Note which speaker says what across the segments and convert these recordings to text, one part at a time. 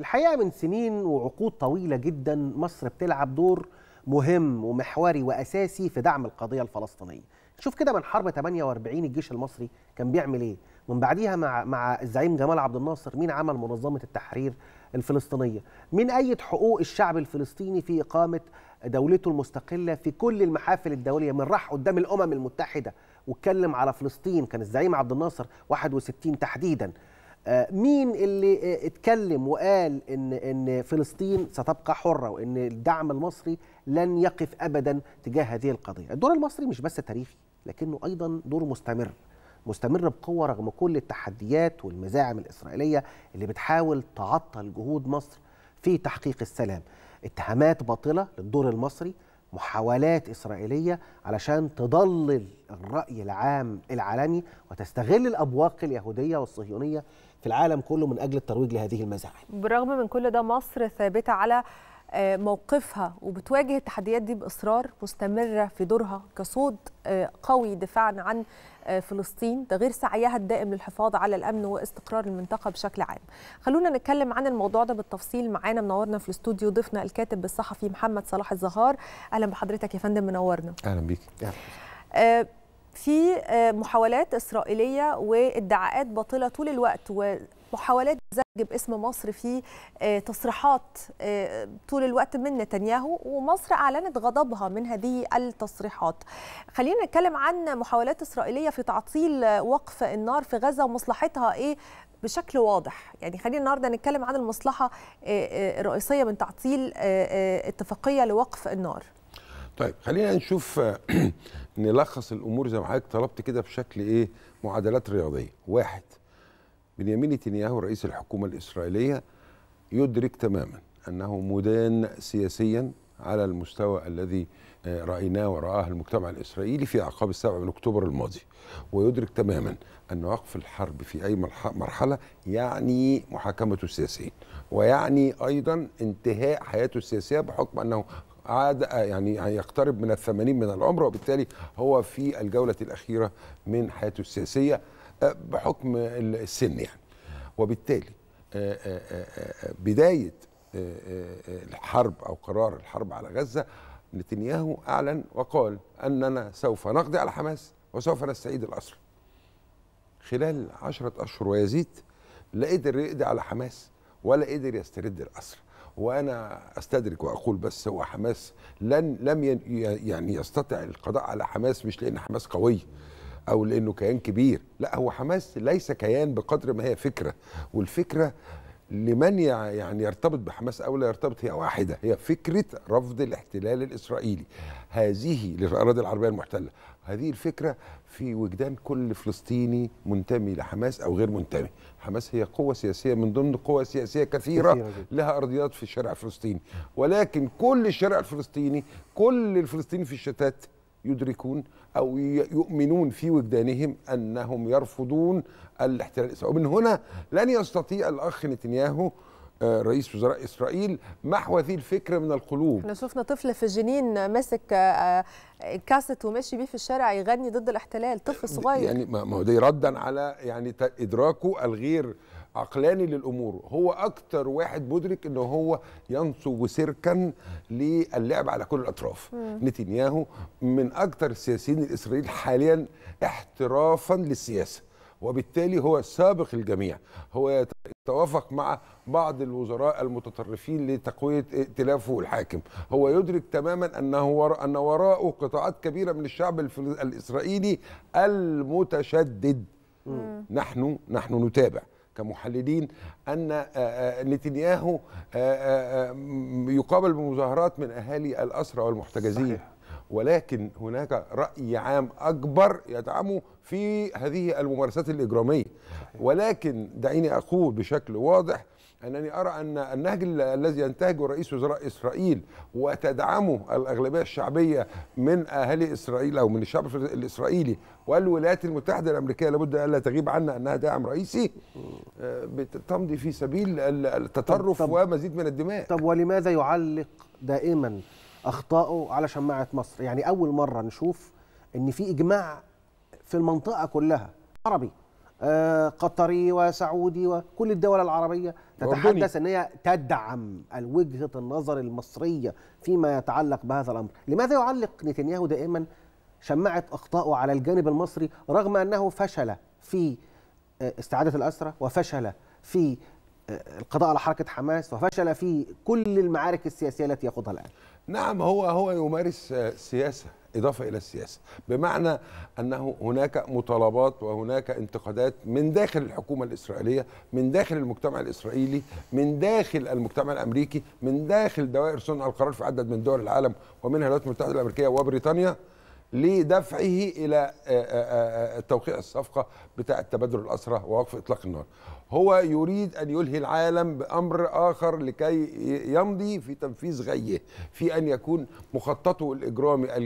Speaker 1: الحقيقه من سنين وعقود طويله جدا مصر بتلعب دور مهم ومحوري واساسي في دعم القضيه الفلسطينيه شوف كده من حرب 48 الجيش المصري كان بيعمل ايه من بعديها مع مع الزعيم جمال عبد الناصر مين عمل منظمه التحرير الفلسطينيه مين ايد حقوق الشعب الفلسطيني في اقامه دولته المستقله في كل المحافل الدوليه من راح قدام الامم المتحده واتكلم على فلسطين كان الزعيم عبد الناصر 61 تحديدا آه، مين اللي آه، اتكلم وقال ان ان فلسطين ستبقى حره وان الدعم المصري لن يقف ابدا تجاه هذه القضيه الدور المصري مش بس تاريخي لكنه ايضا دور مستمر مستمر بقوه رغم كل التحديات والمزاعم الاسرائيليه اللي بتحاول تعطل جهود مصر في تحقيق السلام اتهامات باطله للدور المصري محاولات إسرائيلية علشان تضلل الرأي العام العالمي وتستغل الأبواق اليهودية والصهيونية في العالم كله من أجل الترويج لهذه المزاعم
Speaker 2: بالرغم من كل ده مصر ثابتة على آه، موقفها وبتواجه التحديات دي باصرار مستمره في دورها كصوت آه، قوي دفاعا عن آه، فلسطين ده غير سعيها الدائم للحفاظ على الامن واستقرار المنطقه بشكل عام. خلونا نتكلم عن الموضوع ده بالتفصيل معانا منورنا في الاستوديو ضيفنا الكاتب الصحفي محمد صلاح الزهار اهلا بحضرتك يا فندم منورنا. اهلا بيك. أهلا. في آه، محاولات إسرائيلية وادعاءات باطلة طول الوقت ومحاولات زج باسم مصر في آه، تصريحات آه، طول الوقت من نتنياهو ومصر أعلنت غضبها من هذه التصريحات خلينا نتكلم عن محاولات إسرائيلية في تعطيل وقف النار في غزة ومصلحتها إيه بشكل واضح يعني خلينا النهارده نتكلم عن المصلحه الرئيسيه من تعطيل اتفاقيه لوقف النار
Speaker 3: طيب خلينا نشوف نلخص الامور زي ما حضرتك طلبت كده بشكل ايه معادلات رياضيه واحد بنيامين نتنياهو رئيس الحكومه الاسرائيليه يدرك تماما انه مدان سياسيا على المستوى الذي آه، رايناه ورآه المجتمع الاسرائيلي في اعقاب السابع من اكتوبر الماضي ويدرك تماما ان وقف الحرب في اي مرحله يعني محاكمته سياسيا ويعني ايضا انتهاء حياته السياسيه بحكم انه عاد آه، يعني هيقترب من الثمانين من العمر وبالتالي هو في الجولة الأخيرة من حياته السياسية آه، بحكم السن يعني وبالتالي آه، بداية الحرب أو قرار الحرب على غزة نتنياهو أعلن وقال أننا سوف نقضي على حماس وسوف نستعيد الأسر خلال عشرة أشهر ويزيد لا قدر يقضي على حماس ولا قدر يسترد الأسر وانا استدرك واقول بس هو حماس لن لم يعني يستطع القضاء على حماس مش لان حماس قويه او لانه كيان كبير لا هو حماس ليس كيان بقدر ما هي فكره والفكره لمن يعني يرتبط بحماس او لا يرتبط هي واحده هي فكره رفض الاحتلال الاسرائيلي هذه للاراضي العربيه المحتله هذه الفكره في وجدان كل فلسطيني منتمي لحماس او غير منتمي حماس هي قوه سياسيه من ضمن قوى سياسيه كثيره, لها ارضيات في الشارع الفلسطيني ولكن كل الشارع الفلسطيني كل الفلسطيني في الشتات يدركون أو يؤمنون في وجدانهم أنهم يرفضون الاحتلال الإسرائيلي ومن هنا لن يستطيع الأخ نتنياهو آه، رئيس وزراء اسرائيل محو هذه الفكره من القلوب
Speaker 2: احنا شفنا طفل في جنين ماسك آه، آه، كاسيت وماشي بيه في الشارع يغني ضد الاحتلال طفل يعني صغير
Speaker 3: يعني ما هو ده ردا على يعني ادراكه الغير عقلاني للامور هو اكتر واحد مدرك ان هو ينصب سركا للعب على كل الاطراف نتنياهو من اكتر السياسيين الاسرائيليين حاليا احترافا للسياسه وبالتالي هو سابق الجميع هو يتوافق مع بعض الوزراء المتطرفين لتقويه ائتلافه الحاكم هو يدرك تماما انه وراء ان وراءه قطاعات كبيره من الشعب الاسرائيلي المتشدد نحن نحن نتابع كمحللين ان آه، آه، نتنياهو آه، يقابل بمظاهرات من اهالي الاسرى والمحتجزين صحيح. ولكن هناك راي عام اكبر يدعمه في هذه الممارسات الاجراميه ولكن دعيني اقول بشكل واضح أنني أرى أن النهج الذي ينتهجه رئيس وزراء إسرائيل وتدعمه الأغلبية الشعبية من أهالي إسرائيل أو من الشعب الإسرائيلي والولايات المتحدة الأمريكية لابد ألا تغيب عنا أنها داعم رئيسي آه، تمضي في سبيل التطرف طب
Speaker 1: ومزيد من الدماء طب ولماذا يعلق دائما أخطائه على شماعة مصر يعني أول مرة نشوف أن في إجماع في المنطقة كلها عربي آه، قطري وسعودي وكل الدول العربية تتحدث أن هي تدعم وجهة النظر المصرية فيما يتعلق بهذا الأمر لماذا يعلق نتنياهو دائما شماعة أخطائه على الجانب المصري رغم أنه فشل في آه، استعادة الأسرة وفشل في آه، القضاء على حركة حماس وفشل في كل المعارك السياسية التي يخوضها الآن نعم هو هو يمارس
Speaker 3: سياسه اضافه الى السياسه بمعنى انه هناك مطالبات وهناك انتقادات من داخل الحكومه الاسرائيليه من داخل المجتمع الاسرائيلي من داخل المجتمع الامريكي من داخل دوائر صنع القرار في عدد من دول العالم ومنها الولايات المتحده الامريكيه وبريطانيا لدفعه الى آه، آه، آه، توقيع الصفقه بتاع تبادل الاسرى ووقف اطلاق النار. هو يريد ان يلهي العالم بامر اخر لكي يمضي في تنفيذ غيه، في ان يكون مخططه الاجرامي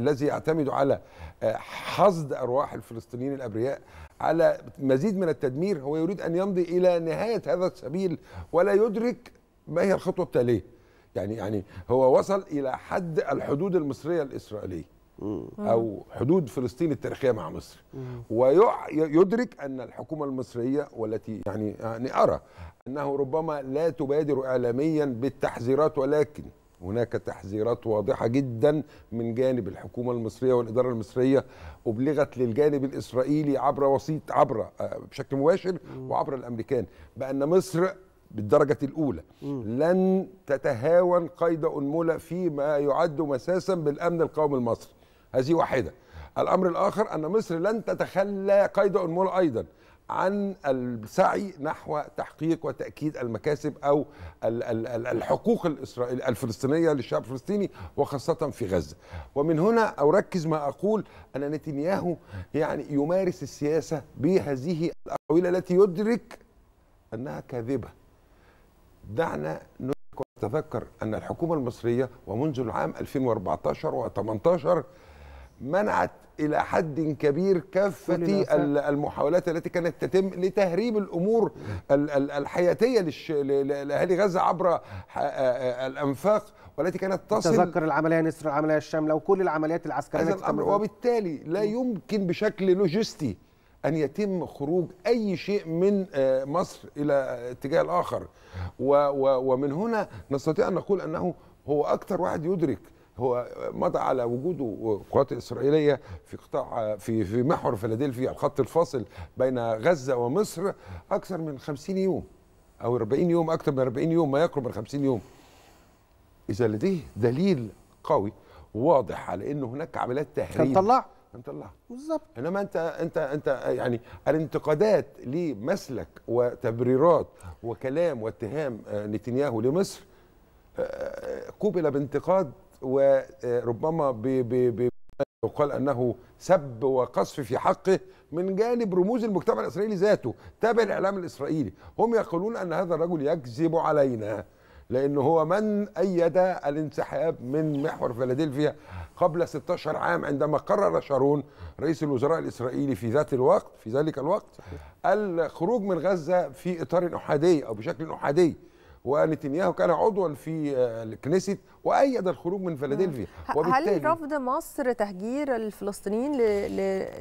Speaker 3: الذي يعتمد على حصد ارواح الفلسطينيين الابرياء على مزيد من التدمير هو يريد ان يمضي الى نهايه هذا السبيل ولا يدرك ما هي الخطوه التاليه. يعني يعني هو وصل الى حد الحدود المصريه الاسرائيليه. او حدود فلسطين التاريخيه مع مصر ويدرك ان الحكومه المصريه والتي يعني, يعني ارى انه ربما لا تبادر اعلاميا بالتحذيرات ولكن هناك تحذيرات واضحة جدا من جانب الحكومة المصرية والإدارة المصرية أبلغت للجانب الإسرائيلي عبر وسيط عبر آه، بشكل مباشر وعبر الأمريكان بأن مصر بالدرجة الأولى لن تتهاون قيد أنملة فيما يعد مساسا بالأمن القومي المصري هذه واحدة الأمر الآخر أن مصر لن تتخلى قيد انمول أيضا عن السعي نحو تحقيق وتأكيد المكاسب أو الحقوق الاسرائيليه الفلسطينية للشعب الفلسطيني وخاصة في غزة ومن هنا أركز ما أقول أن نتنياهو يعني يمارس السياسة بهذه الأقاويل التي يدرك أنها كاذبة دعنا نتذكر أن الحكومة المصرية ومنذ العام 2014 و18 منعت الى حد كبير كافه المحاولات التي كانت تتم لتهريب الامور الحياتيه لاهالي غزه عبر آه، آه، الانفاق والتي كانت تصل تذكر العمليه نصر العمليه الشامله وكل العمليات العسكريه التي الامر وبالتالي لا يمكن بشكل لوجستي ان يتم خروج اي شيء من آه، مصر الى اتجاه الاخر ومن هنا نستطيع ان نقول انه هو اكثر واحد يدرك هو مضى على وجوده القوات الاسرائيليه في قطاع في في محور فيلادلفيا الخط الفاصل بين غزه ومصر اكثر من 50 يوم او 40 يوم اكثر من 40 يوم ما يقرب من 50 يوم اذا لديه دليل قوي واضح على ان هناك عمليات تهريب هنطلعها هنطلعها بالظبط انما انت انت انت يعني الانتقادات لمسلك وتبريرات وكلام واتهام آه، نتنياهو لمصر آه، آه، قوبل بانتقاد وربما يقال انه سب وقصف في حقه من جانب رموز المجتمع الاسرائيلي ذاته تابع الاعلام الاسرائيلي هم يقولون ان هذا الرجل يكذب علينا لأنه هو من أيد الانسحاب من محور فيلادلفيا قبل 16 عام عندما قرر شارون رئيس الوزراء الإسرائيلي في ذات الوقت في ذلك الوقت الخروج من غزة في إطار أحادي أو بشكل أحادي ونتنياهو كان عضوا في آه، الكنيست وايد الخروج من فلادلفيا هل رفض
Speaker 2: مصر تهجير الفلسطينيين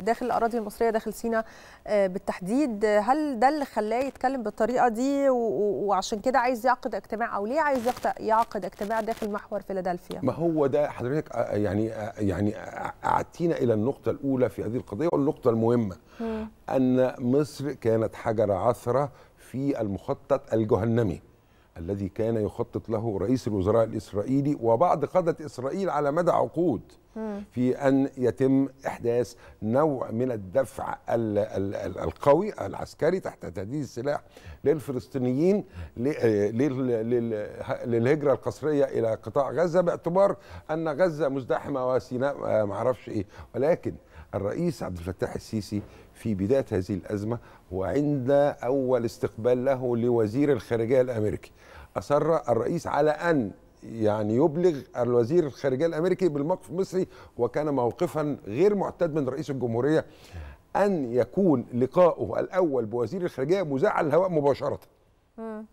Speaker 2: داخل الاراضي المصريه داخل سيناء آه، بالتحديد هل ده اللي خلاه يتكلم بالطريقه دي وعشان كده عايز يعقد اجتماع او ليه عايز يعقد اجتماع داخل محور فيلادلفيا
Speaker 3: ما هو ده حضرتك آه، يعني يعني اعدتينا الى النقطه الاولى في هذه القضيه والنقطه المهمه م. ان مصر كانت حجر عثره في المخطط الجهنمي الذي كان يخطط له رئيس الوزراء الإسرائيلي وبعض قادة إسرائيل على مدى عقود في أن يتم إحداث نوع من الدفع القوي العسكري تحت تهديد السلاح للفلسطينيين آه، للهجرة القسرية إلى قطاع غزة باعتبار أن غزة مزدحمة وسيناء آه، معرفش إيه ولكن الرئيس عبد الفتاح السيسي في بداية هذه الأزمة وعند أول استقبال له لوزير الخارجية الأمريكي أصر الرئيس على أن يعني يبلغ الوزير الخارجية الأمريكي بالموقف المصري وكان موقفا غير معتاد من رئيس الجمهورية أن يكون لقاؤه الأول بوزير الخارجية مذاع على الهواء مباشرة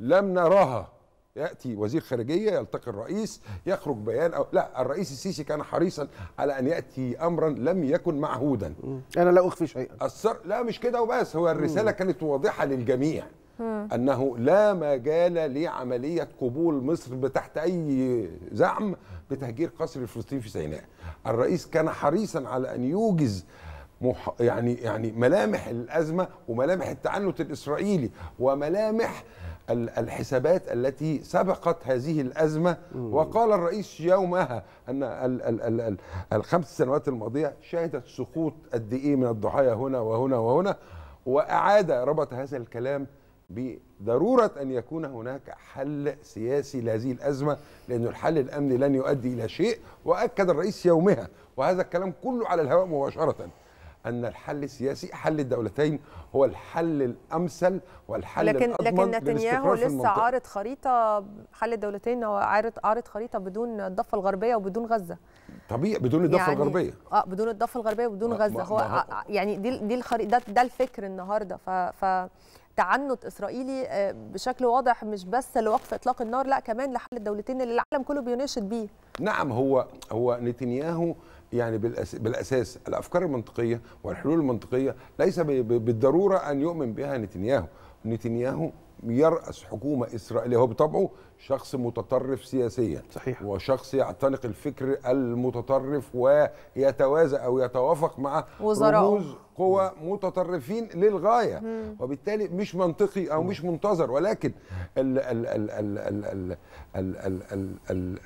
Speaker 3: لم نراها ياتي وزير خارجيه يلتقي الرئيس يخرج بيان أو لا الرئيس السيسي كان حريصا على ان ياتي امرا لم يكن معهودا انا لا اخفي شيئا السر لا مش كده وبس هو الرساله كانت واضحه للجميع انه لا مجال لعمليه قبول مصر تحت اي زعم بتهجير قصر الفلسطيني في سيناء الرئيس كان حريصا على ان يوجز مح... يعني يعني ملامح الازمه وملامح التعنت الاسرائيلي وملامح الحسابات التي سبقت هذه الأزمة وقال الرئيس يومها أن الخمس سنوات الماضية شهدت سقوط قد إيه من الضحايا هنا وهنا وهنا وأعاد ربط هذا الكلام بضرورة أن يكون هناك حل سياسي لهذه الأزمة لأن الحل الأمني لن يؤدي إلى شيء وأكد الرئيس يومها وهذا الكلام كله على الهواء مباشرة ان الحل السياسي حل الدولتين هو الحل الامثل والحل لكن لكن نتنياهو لسه عارض
Speaker 2: خريطه حل الدولتين هو عارض عارض خريطه بدون الضفه الغربيه وبدون غزه
Speaker 3: طبيعي بدون الضفه يعني الغربيه
Speaker 2: اه بدون الضفه الغربيه وبدون غزه هو آه، آه، يعني دي دي الخريطه ده, ده الفكر النهارده ف, ف تعنت اسرائيلي آه، بشكل واضح مش بس لوقف اطلاق النار لا كمان لحل الدولتين اللي العالم كله بيناشد بيه
Speaker 3: نعم هو هو نتنياهو يعني بالاساس الافكار المنطقيه والحلول المنطقيه ليس بالضروره ان يؤمن بها نتنياهو، نتنياهو يرأس حكومة إسرائيلية هو بطبعه شخص متطرف سياسيا صحيح وشخص يعتنق الفكر المتطرف ويتوازى أو يتوافق مع وزراء. رموز قوى متطرفين للغاية مم. وبالتالي مش منطقي أو مش منتظر ولكن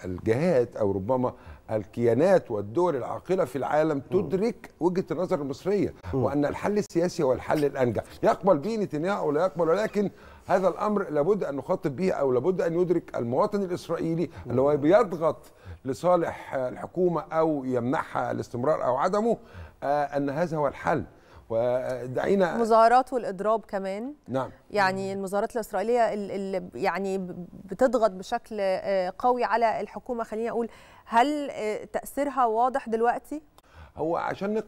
Speaker 3: الجهات أو ربما الكيانات والدول العاقلة في العالم تدرك وجهة النظر المصرية وأن الحل السياسي هو الحل الأنجح يقبل به نتنياهو أو لا يقبل ولكن هذا الأمر لابد أن نخاطب به أو لابد أن يدرك المواطن الإسرائيلي اللي هو بيضغط لصالح الحكومة أو يمنحها الاستمرار أو عدمه آه، أن هذا هو الحل ودعينا
Speaker 2: المظاهرات والاضراب كمان نعم يعني المظاهرات الاسرائيليه اللي يعني بتضغط بشكل آه، قوي على الحكومه خليني اقول هل آه، تاثيرها واضح دلوقتي
Speaker 3: هو عشان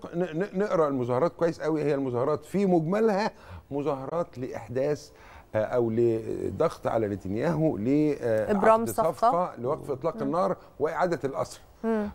Speaker 3: نقرا المظاهرات كويس قوي هي المظاهرات في مجملها مظاهرات لاحداث آه، او لضغط على نتنياهو لابرام صفقه لوقف اطلاق النار واعاده الاسر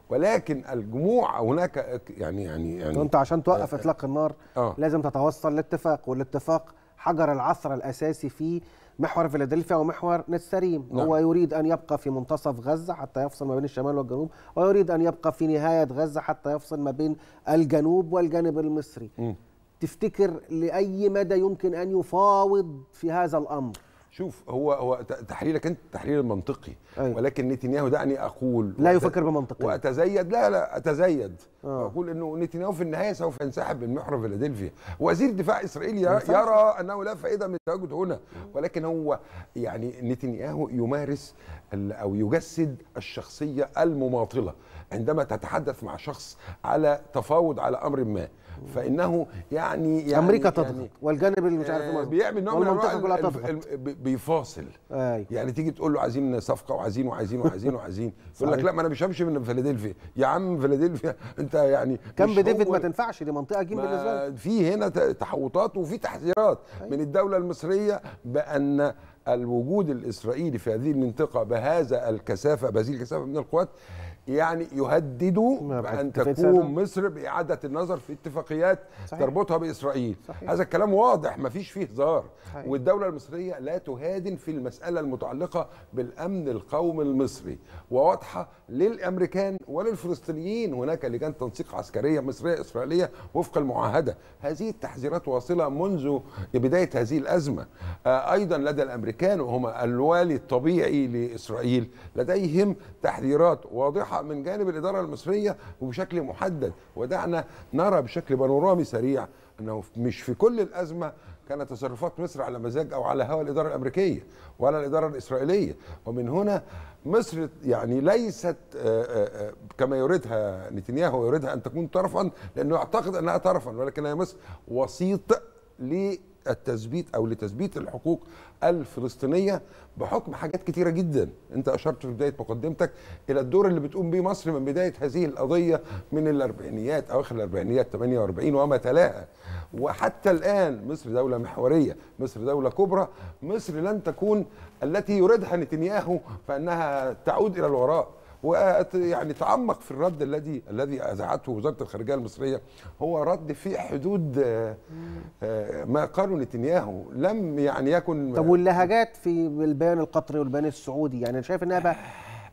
Speaker 3: ولكن
Speaker 1: الجموع
Speaker 3: هناك يعني يعني يعني انت عشان توقف اطلاق
Speaker 1: النار آه. لازم تتوصل لاتفاق والاتفاق حجر العثرة الأساسي في محور فيلادلفيا ومحور نتسريم نعم. هو يريد أن يبقى في منتصف غزة حتى يفصل ما بين الشمال والجنوب ويريد أن يبقى في نهاية غزة حتى يفصل ما بين الجنوب والجانب المصري م. تفتكر لأي مدى يمكن أن يفاوض في هذا الأمر شوف
Speaker 3: هو هو تحليلك انت تحليل منطقي أيوة. ولكن نتنياهو دعني اقول لا يفكر بمنطقية واتزيد لا لا اتزيد آه. اقول انه نتنياهو في النهايه سوف ينسحب من محور فيلادلفيا وزير دفاع اسرائيلي يرى انه لا فائده من التواجد هنا ولكن هو يعني نتنياهو يمارس او يجسد الشخصيه المماطله عندما تتحدث مع شخص على تفاوض على امر ما فانه يعني, يعني امريكا تضغط يعني والجانب اللي مش عارف آه بيعمل نوع من انواع بيفاصل آه يعني تيجي تقول له عايزين صفقه وعايزين وعايزين وعايزين وعايزين يقول لك لا ما انا مش همشي من فيلادلفيا يا عم فيلادلفيا انت يعني كان بديفيد ما
Speaker 1: تنفعش دي منطقه جيم بالنسبه
Speaker 3: لك في هنا تحوطات وفي تحذيرات أيوة. من الدوله المصريه بان الوجود الاسرائيلي في هذه المنطقه بهذا الكثافه بهذه الكثافه من القوات يعني يهددوا بان تقوم مصر باعاده النظر في اتفاقيات صحيح. تربطها باسرائيل صحيح. هذا الكلام واضح ما فيش فيه هزار والدوله المصريه لا تهادن في المساله المتعلقه بالامن القومي المصري وواضحه للامريكان وللفلسطينيين هناك لجان تنسيق عسكريه مصريه اسرائيليه وفق المعاهده هذه التحذيرات واصله منذ بدايه هذه الازمه آه، ايضا لدى الامريكان وهم الوالي الطبيعي لاسرائيل لديهم تحذيرات واضحه من جانب الاداره المصريه وبشكل محدد ودعنا نرى بشكل بانورامي سريع انه مش في كل الازمه كانت تصرفات مصر على مزاج او على هوى الاداره الامريكيه ولا الاداره الاسرائيليه ومن هنا مصر يعني ليست آه، آه، آه، كما يريدها نتنياهو يريدها ان تكون طرفا لانه يعتقد انها طرفا ولكن هي مصر وسيط ل التثبيت او لتثبيت الحقوق الفلسطينيه بحكم حاجات كتيره جدا انت اشرت في بدايه مقدمتك الى الدور اللي بتقوم به مصر من بدايه هذه القضيه من الاربعينيات اواخر الاربعينيات 48 وما تلاها وحتى الان مصر دوله محوريه مصر دوله كبرى مصر لن تكون التي يريدها نتنياهو فانها تعود الى الوراء ويعني تعمق في الرد الذي الذي اذاعته وزاره الخارجيه المصريه هو رد في حدود آه، آه، ما
Speaker 1: قاله نتنياهو لم يعني يكن طب واللهجات في البيان القطري والبيان السعودي يعني انا شايف انها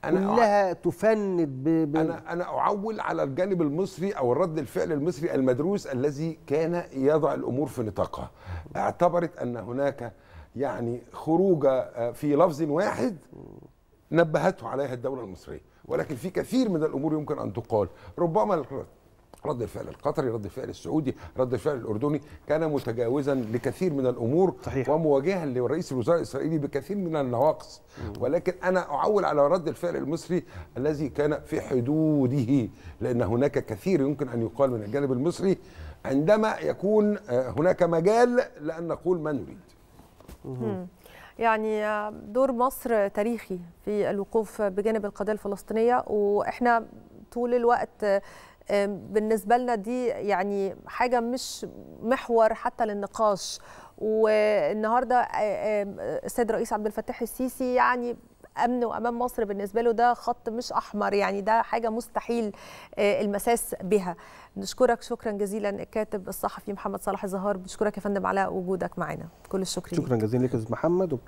Speaker 1: أنا كلها أع... تفند ب... ب... أنا أنا أعول على الجانب
Speaker 3: المصري أو الرد الفعل المصري المدروس الذي كان يضع الأمور في نطاقها اعتبرت أن هناك يعني خروج آه، في لفظ واحد نبهته عليها الدولة المصرية ولكن في كثير من الامور يمكن ان تقال ربما رد الفعل القطري رد الفعل السعودي رد الفعل الاردني كان متجاوزا لكثير من الامور صحيح. ومواجها لرئيس الوزراء الاسرائيلي بكثير من النواقص ولكن انا اعول على رد الفعل المصري الذي كان في حدوده لان هناك كثير يمكن ان يقال من الجانب المصري عندما يكون آه، هناك مجال لان نقول ما نريد
Speaker 2: يعني آه، دور مصر تاريخي في الوقوف بجانب القضية الفلسطينية وإحنا طول الوقت آه، بالنسبة لنا دي يعني حاجة مش محور حتى للنقاش والنهاردة آه، السيد الرئيس عبد الفتاح السيسي يعني امن وامان مصر بالنسبه له ده خط مش احمر يعني ده حاجه مستحيل المساس بها نشكرك شكرا جزيلا الكاتب الصحفي محمد صلاح الزهار بنشكرك يا فندم على وجودك معنا كل الشكر
Speaker 1: شكرا جزيلا لك يا محمد